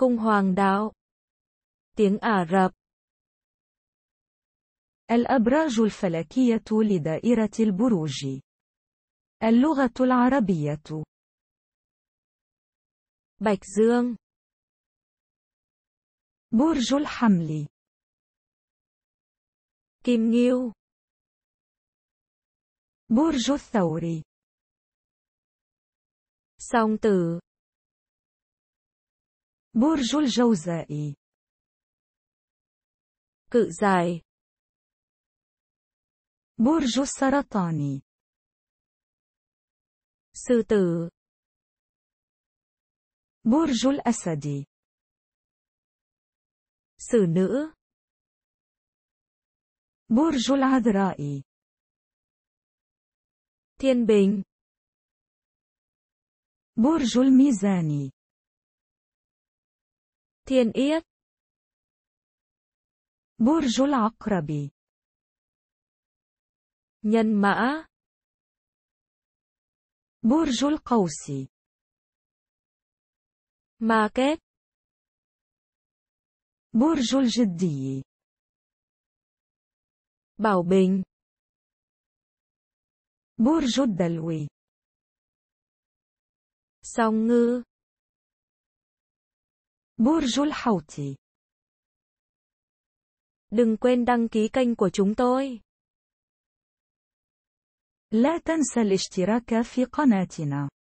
Cung Hoàng đạo Tiếng Ả Rập الأبراج الفلكية لدائرة البروج اللغة العربية Bạch Dương برج الحمل كيم نيو برج الثور سونغ تو برج الجوزاء cự dài برج السرطان sư tử برج الأسد sử nữ برج العذراء thiên bình برج الميزان Thiên Yết برج العقرب Nhân mã برج القوس ماركت برج الجدي Bảo Bình برج الدلوي Song ngư برج الحوت Đừng quên đăng ký kênh của chúng tôi. لا تنسى الاشتراك في قناتنا.